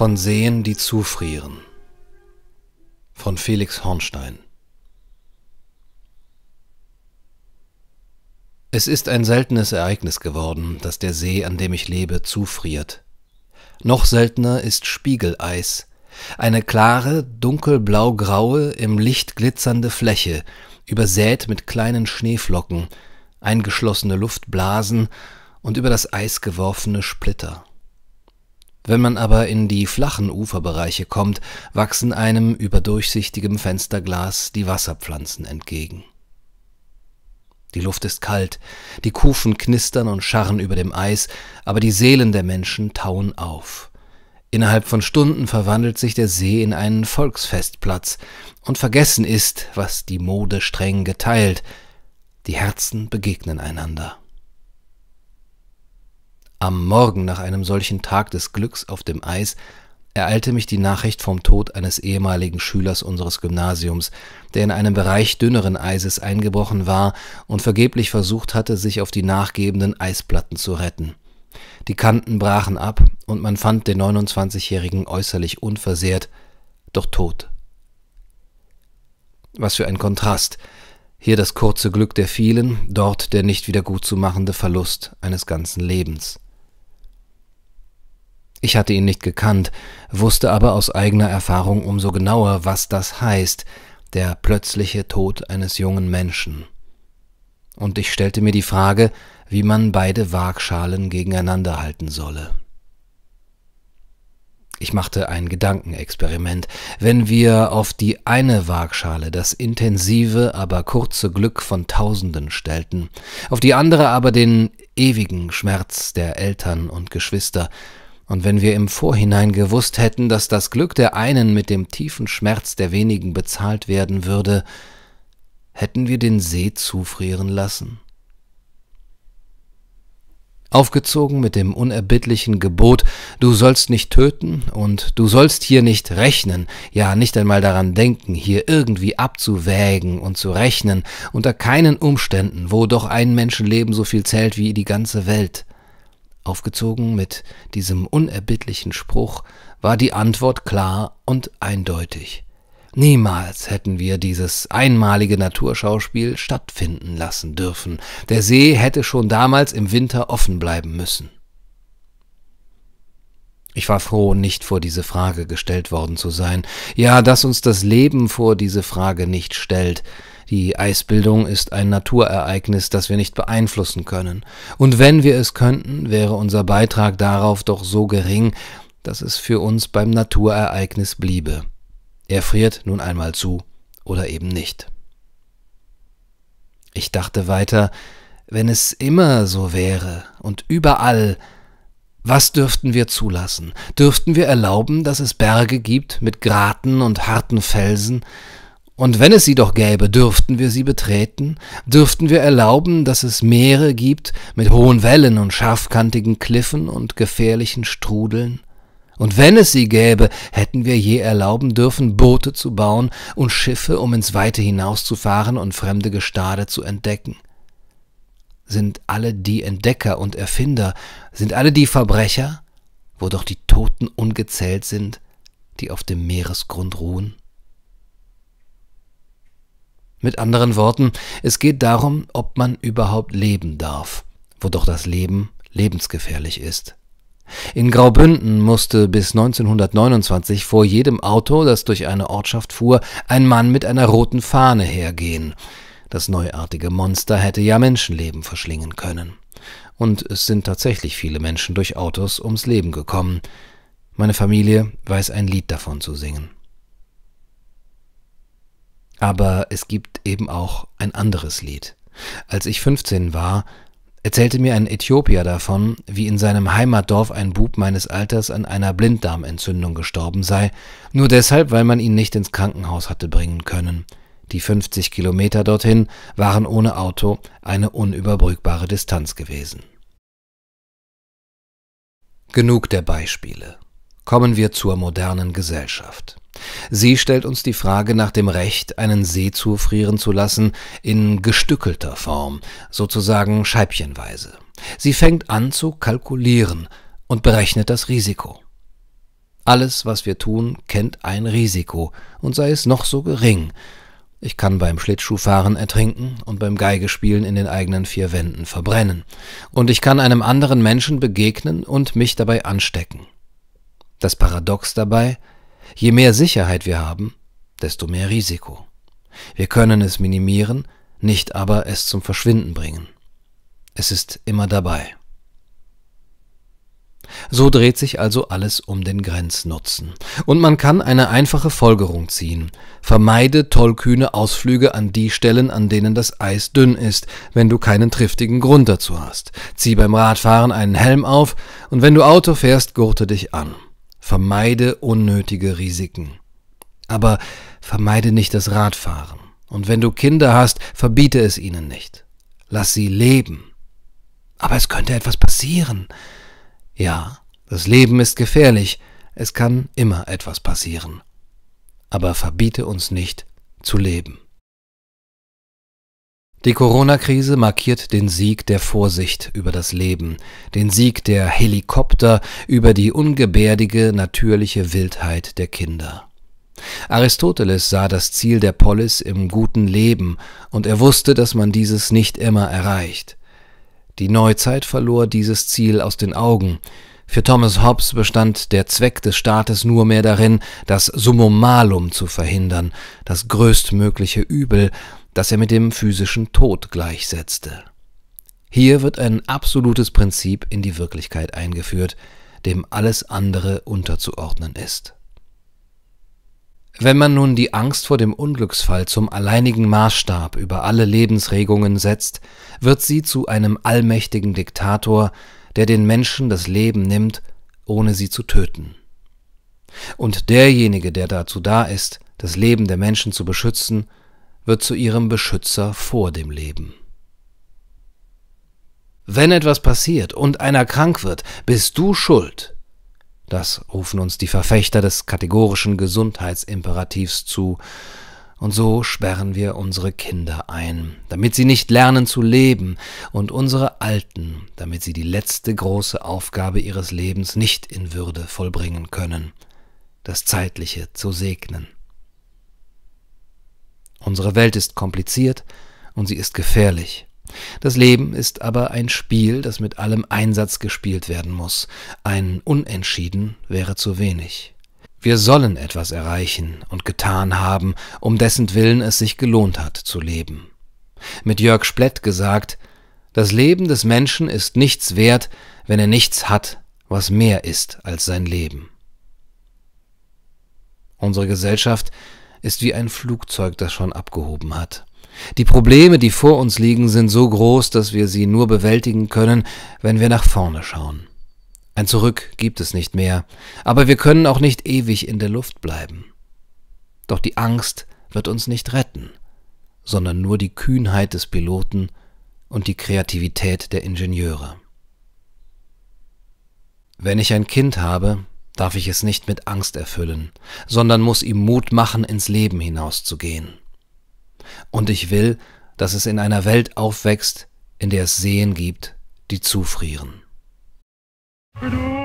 Von Seen, die zufrieren. Von Felix Hornstein. Es ist ein seltenes Ereignis geworden, dass der See, an dem ich lebe, zufriert. Noch seltener ist Spiegeleis, eine klare, dunkelblau-graue, im Licht glitzernde Fläche, übersät mit kleinen Schneeflocken, eingeschlossene Luftblasen und über das Eis geworfene Splitter. Wenn man aber in die flachen Uferbereiche kommt, wachsen einem über durchsichtigem Fensterglas die Wasserpflanzen entgegen. Die Luft ist kalt, die Kufen knistern und scharren über dem Eis, aber die Seelen der Menschen tauen auf. Innerhalb von Stunden verwandelt sich der See in einen Volksfestplatz und vergessen ist, was die Mode streng geteilt. Die Herzen begegnen einander. Am Morgen nach einem solchen Tag des Glücks auf dem Eis ereilte mich die Nachricht vom Tod eines ehemaligen Schülers unseres Gymnasiums, der in einem Bereich dünneren Eises eingebrochen war und vergeblich versucht hatte, sich auf die nachgebenden Eisplatten zu retten. Die Kanten brachen ab und man fand den 29-Jährigen äußerlich unversehrt, doch tot. Was für ein Kontrast! Hier das kurze Glück der vielen, dort der nicht wieder gutzumachende Verlust eines ganzen Lebens. Ich hatte ihn nicht gekannt, wusste aber aus eigener Erfahrung umso genauer, was das heißt, der plötzliche Tod eines jungen Menschen. Und ich stellte mir die Frage, wie man beide Waagschalen gegeneinander halten solle. Ich machte ein Gedankenexperiment. Wenn wir auf die eine Waagschale das intensive, aber kurze Glück von Tausenden stellten, auf die andere aber den ewigen Schmerz der Eltern und Geschwister, und wenn wir im Vorhinein gewusst hätten, dass das Glück der einen mit dem tiefen Schmerz der wenigen bezahlt werden würde, hätten wir den See zufrieren lassen. Aufgezogen mit dem unerbittlichen Gebot, du sollst nicht töten und du sollst hier nicht rechnen, ja nicht einmal daran denken, hier irgendwie abzuwägen und zu rechnen, unter keinen Umständen, wo doch ein Menschenleben so viel zählt wie die ganze Welt. Aufgezogen mit diesem unerbittlichen Spruch war die Antwort klar und eindeutig. Niemals hätten wir dieses einmalige Naturschauspiel stattfinden lassen dürfen. Der See hätte schon damals im Winter offen bleiben müssen. Ich war froh, nicht vor diese Frage gestellt worden zu sein. Ja, dass uns das Leben vor diese Frage nicht stellt, die Eisbildung ist ein Naturereignis, das wir nicht beeinflussen können. Und wenn wir es könnten, wäre unser Beitrag darauf doch so gering, dass es für uns beim Naturereignis bliebe. Er friert nun einmal zu oder eben nicht. Ich dachte weiter, wenn es immer so wäre und überall, was dürften wir zulassen? Dürften wir erlauben, dass es Berge gibt mit Graten und harten Felsen, und wenn es sie doch gäbe, dürften wir sie betreten, dürften wir erlauben, dass es Meere gibt mit hohen Wellen und scharfkantigen Kliffen und gefährlichen Strudeln. Und wenn es sie gäbe, hätten wir je erlauben dürfen, Boote zu bauen und Schiffe, um ins Weite hinauszufahren und fremde Gestade zu entdecken. Sind alle die Entdecker und Erfinder, sind alle die Verbrecher, wo doch die Toten ungezählt sind, die auf dem Meeresgrund ruhen? Mit anderen Worten, es geht darum, ob man überhaupt leben darf, wo doch das Leben lebensgefährlich ist. In Graubünden musste bis 1929 vor jedem Auto, das durch eine Ortschaft fuhr, ein Mann mit einer roten Fahne hergehen. Das neuartige Monster hätte ja Menschenleben verschlingen können. Und es sind tatsächlich viele Menschen durch Autos ums Leben gekommen. Meine Familie weiß ein Lied davon zu singen. Aber es gibt eben auch ein anderes Lied. Als ich 15 war, erzählte mir ein Äthiopier davon, wie in seinem Heimatdorf ein Bub meines Alters an einer Blinddarmentzündung gestorben sei, nur deshalb, weil man ihn nicht ins Krankenhaus hatte bringen können. Die 50 Kilometer dorthin waren ohne Auto eine unüberbrückbare Distanz gewesen. Genug der Beispiele. Kommen wir zur modernen Gesellschaft. Sie stellt uns die Frage nach dem Recht, einen See zufrieren zu lassen, in gestückelter Form, sozusagen scheibchenweise. Sie fängt an zu kalkulieren und berechnet das Risiko. Alles, was wir tun, kennt ein Risiko, und sei es noch so gering. Ich kann beim Schlittschuhfahren ertrinken und beim Geigespielen in den eigenen vier Wänden verbrennen. Und ich kann einem anderen Menschen begegnen und mich dabei anstecken. Das Paradox dabei, je mehr Sicherheit wir haben, desto mehr Risiko. Wir können es minimieren, nicht aber es zum Verschwinden bringen. Es ist immer dabei. So dreht sich also alles um den Grenznutzen. Und man kann eine einfache Folgerung ziehen. Vermeide tollkühne Ausflüge an die Stellen, an denen das Eis dünn ist, wenn du keinen triftigen Grund dazu hast. Zieh beim Radfahren einen Helm auf und wenn du Auto fährst, gurte dich an. Vermeide unnötige Risiken. Aber vermeide nicht das Radfahren. Und wenn du Kinder hast, verbiete es ihnen nicht. Lass sie leben. Aber es könnte etwas passieren. Ja, das Leben ist gefährlich. Es kann immer etwas passieren. Aber verbiete uns nicht zu leben. Die Corona-Krise markiert den Sieg der Vorsicht über das Leben, den Sieg der Helikopter über die ungebärdige, natürliche Wildheit der Kinder. Aristoteles sah das Ziel der Polis im guten Leben, und er wusste, dass man dieses nicht immer erreicht. Die Neuzeit verlor dieses Ziel aus den Augen. Für Thomas Hobbes bestand der Zweck des Staates nur mehr darin, das Summum malum zu verhindern, das größtmögliche Übel, das er mit dem physischen Tod gleichsetzte. Hier wird ein absolutes Prinzip in die Wirklichkeit eingeführt, dem alles andere unterzuordnen ist. Wenn man nun die Angst vor dem Unglücksfall zum alleinigen Maßstab über alle Lebensregungen setzt, wird sie zu einem allmächtigen Diktator, der den Menschen das Leben nimmt, ohne sie zu töten. Und derjenige, der dazu da ist, das Leben der Menschen zu beschützen, wird zu ihrem Beschützer vor dem Leben. Wenn etwas passiert und einer krank wird, bist du schuld. Das rufen uns die Verfechter des kategorischen Gesundheitsimperativs zu, und so sperren wir unsere Kinder ein, damit sie nicht lernen zu leben, und unsere Alten, damit sie die letzte große Aufgabe ihres Lebens nicht in Würde vollbringen können, das Zeitliche zu segnen. Unsere Welt ist kompliziert und sie ist gefährlich. Das Leben ist aber ein Spiel, das mit allem Einsatz gespielt werden muss. Ein Unentschieden wäre zu wenig. Wir sollen etwas erreichen und getan haben, um dessen Willen es sich gelohnt hat zu leben. Mit Jörg Splett gesagt, das Leben des Menschen ist nichts wert, wenn er nichts hat, was mehr ist als sein Leben. Unsere Gesellschaft ist wie ein Flugzeug, das schon abgehoben hat. Die Probleme, die vor uns liegen, sind so groß, dass wir sie nur bewältigen können, wenn wir nach vorne schauen. Ein Zurück gibt es nicht mehr, aber wir können auch nicht ewig in der Luft bleiben. Doch die Angst wird uns nicht retten, sondern nur die Kühnheit des Piloten und die Kreativität der Ingenieure. Wenn ich ein Kind habe, darf ich es nicht mit Angst erfüllen, sondern muss ihm Mut machen, ins Leben hinauszugehen. Und ich will, dass es in einer Welt aufwächst, in der es Seen gibt, die zufrieren. Du